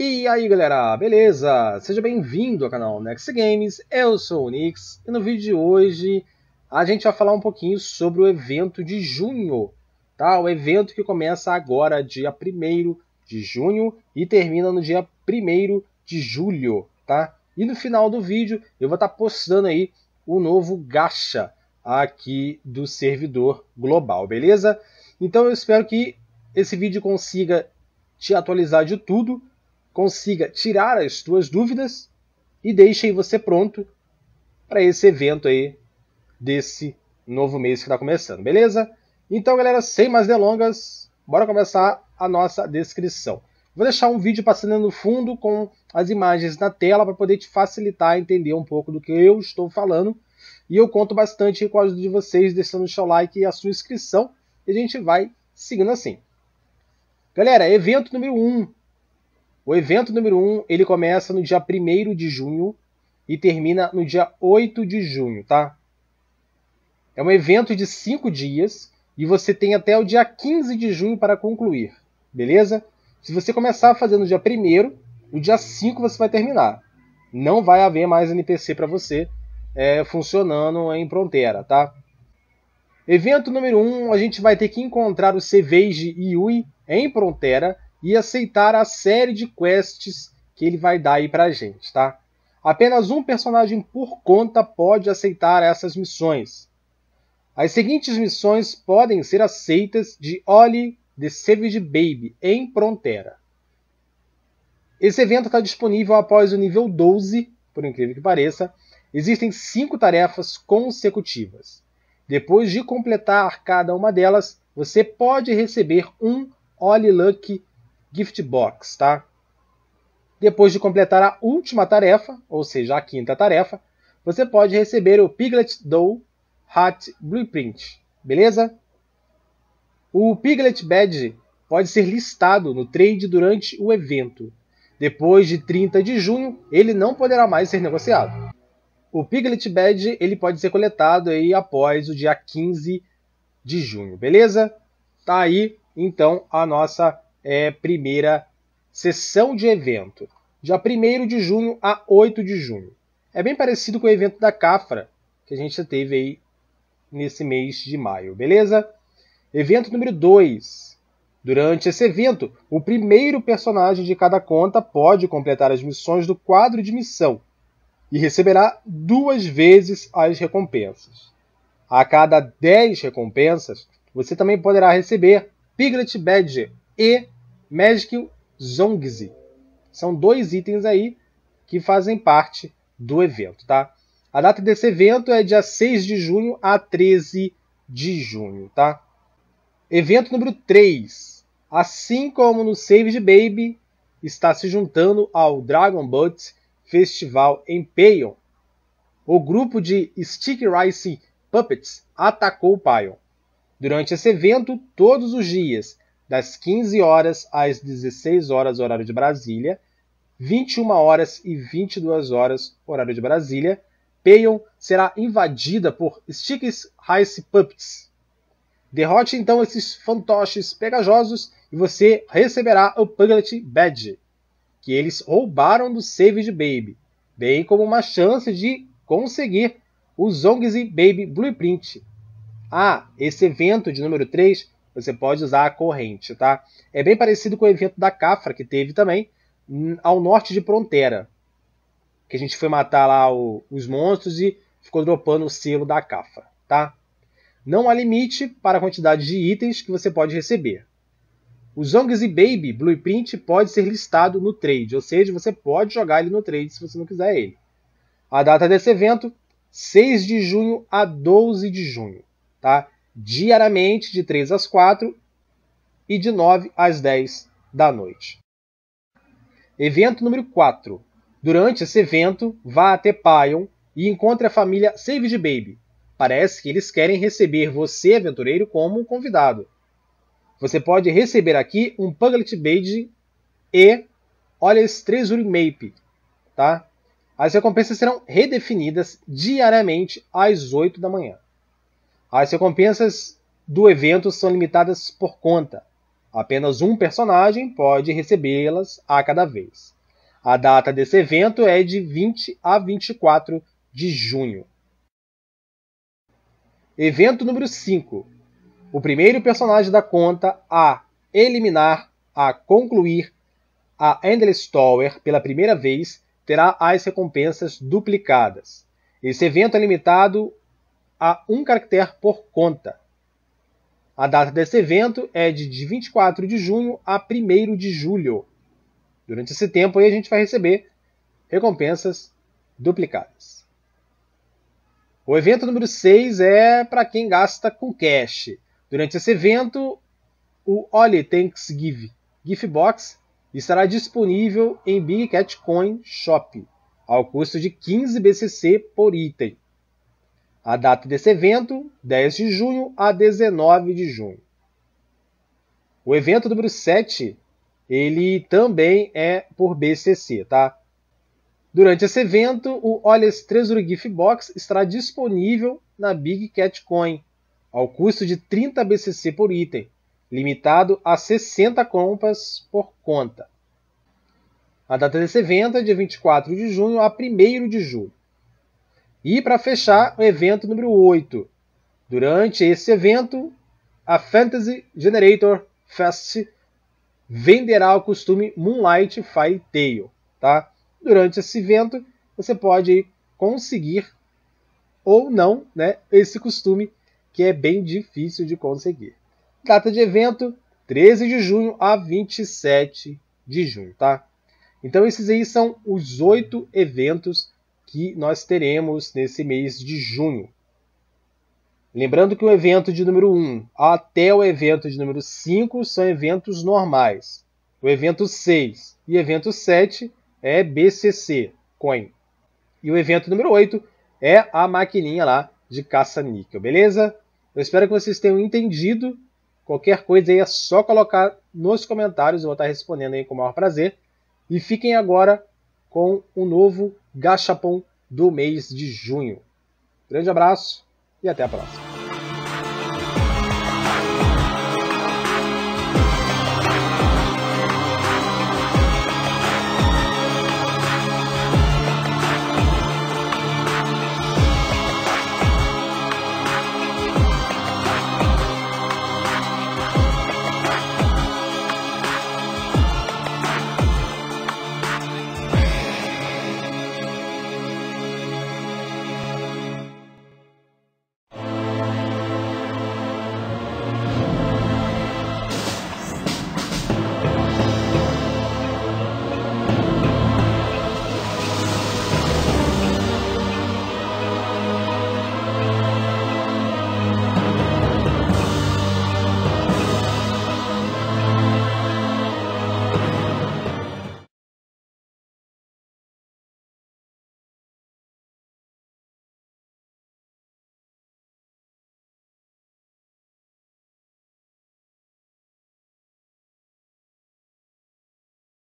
E aí galera, beleza? Seja bem-vindo ao canal Next Games, eu sou o Nix e no vídeo de hoje a gente vai falar um pouquinho sobre o evento de junho, tá? O evento que começa agora, dia 1 de junho, e termina no dia 1 de julho, tá? E no final do vídeo eu vou estar tá postando aí o novo gacha aqui do servidor global, beleza? Então eu espero que esse vídeo consiga te atualizar de tudo, consiga tirar as tuas dúvidas e deixe você pronto para esse evento aí desse novo mês que está começando, beleza? Então, galera, sem mais delongas, bora começar a nossa descrição. Vou deixar um vídeo passando no fundo com as imagens na tela para poder te facilitar entender um pouco do que eu estou falando. E eu conto bastante com a ajuda de vocês, deixando o seu like e a sua inscrição. E a gente vai seguindo assim. Galera, evento número 1. Um. O evento número 1, um, ele começa no dia 1 de junho e termina no dia 8 de junho, tá? É um evento de cinco dias e você tem até o dia 15 de junho para concluir, beleza? Se você começar a fazer no dia 1 o dia 5 você vai terminar. Não vai haver mais NPC para você é, funcionando em Prontera, tá? Evento número 1, um, a gente vai ter que encontrar o Ceveige Yui em Prontera e aceitar a série de quests que ele vai dar aí pra gente, tá? Apenas um personagem por conta pode aceitar essas missões. As seguintes missões podem ser aceitas de Oli The Savage Baby em Prontera. Esse evento está disponível após o nível 12, por incrível que pareça. Existem cinco tarefas consecutivas. Depois de completar cada uma delas, você pode receber um Oli Luck Gift Box, tá? Depois de completar a última tarefa, ou seja, a quinta tarefa, você pode receber o Piglet Doll. Hat Blueprint, beleza? O Piglet Badge pode ser listado no trade durante o evento. Depois de 30 de junho, ele não poderá mais ser negociado. O Piglet Badge ele pode ser coletado aí após o dia 15 de junho, beleza? Tá aí então a nossa é, primeira sessão de evento, dia 1 de junho a 8 de junho. É bem parecido com o evento da Cafra que a gente teve aí nesse mês de maio, beleza? Evento número 2. Durante esse evento, o primeiro personagem de cada conta pode completar as missões do quadro de missão e receberá duas vezes as recompensas. A cada 10 recompensas, você também poderá receber Piglet Badge e Magic Zongzi. São dois itens aí que fazem parte do evento, tá? A data desse evento é dia 6 de junho a 13 de junho, tá? Evento número 3. Assim como no Save the Baby, está se juntando ao Dragon Boat Festival em Payon. O grupo de Stick Rice Puppets atacou Payon. Durante esse evento, todos os dias, das 15 horas às 16 horas horário de Brasília, 21 horas e 22 horas horário de Brasília, será invadida por Sticks, Rice Puppets. Derrote então esses fantoches pegajosos e você receberá o Puglet Badge, que eles roubaram do Save de Baby, bem como uma chance de conseguir o Zongzi Baby Blueprint. Ah, esse evento de número 3 você pode usar a corrente, tá? É bem parecido com o evento da Cafra que teve também ao norte de Prontera, que a gente foi matar lá o, os monstros e ficou dropando o selo da Cafra, tá? Não há limite para a quantidade de itens que você pode receber. O Zongs Baby Blueprint pode ser listado no trade, ou seja, você pode jogar ele no trade se você não quiser ele. A data desse evento, 6 de junho a 12 de junho, tá? Diariamente de 3 às 4 e de 9 às 10 da noite. Evento número 4, Durante esse evento, vá até Pion e encontre a família Save the Baby. Parece que eles querem receber você, aventureiro, como convidado. Você pode receber aqui um Puglet Badge e olha esse três Urimape, tá? As recompensas serão redefinidas diariamente às 8 da manhã. As recompensas do evento são limitadas por conta. Apenas um personagem pode recebê-las a cada vez. A data desse evento é de 20 a 24 de junho. Evento número 5. O primeiro personagem da conta a eliminar, a concluir a Endless Tower pela primeira vez terá as recompensas duplicadas. Esse evento é limitado a um caractere por conta. A data desse evento é de 24 de junho a 1 de julho. Durante esse tempo aí a gente vai receber recompensas duplicadas. O evento número 6 é para quem gasta com cash. Durante esse evento, o Oli Thanks Give Gift Box estará disponível em Big Cat Coin Shop, ao custo de 15 BCC por item. A data desse evento, 10 de junho a 19 de junho. O evento número 7 ele também é por BCC, tá? Durante esse evento, o Oles Treasury Gift Box estará disponível na Big Cat Coin, ao custo de 30 BCC por item, limitado a 60 compas por conta. A data desse evento é de 24 de junho a 1 de julho. E para fechar, o evento número 8. Durante esse evento, a Fantasy Generator Fest venderá o costume Moonlight Fire Tail. Tá? Durante esse evento, você pode conseguir ou não né, esse costume, que é bem difícil de conseguir. Data de evento, 13 de junho a 27 de junho. Tá? Então, esses aí são os oito eventos que nós teremos nesse mês de junho. Lembrando que o evento de número 1 até o evento de número 5 são eventos normais. O evento 6 e evento 7 é BCC, coin. E o evento número 8 é a maquininha lá de caça-níquel, beleza? Eu espero que vocês tenham entendido. Qualquer coisa aí é só colocar nos comentários, eu vou estar respondendo aí com o maior prazer. E fiquem agora com o novo Gachapon do mês de junho. Grande abraço e até a próxima.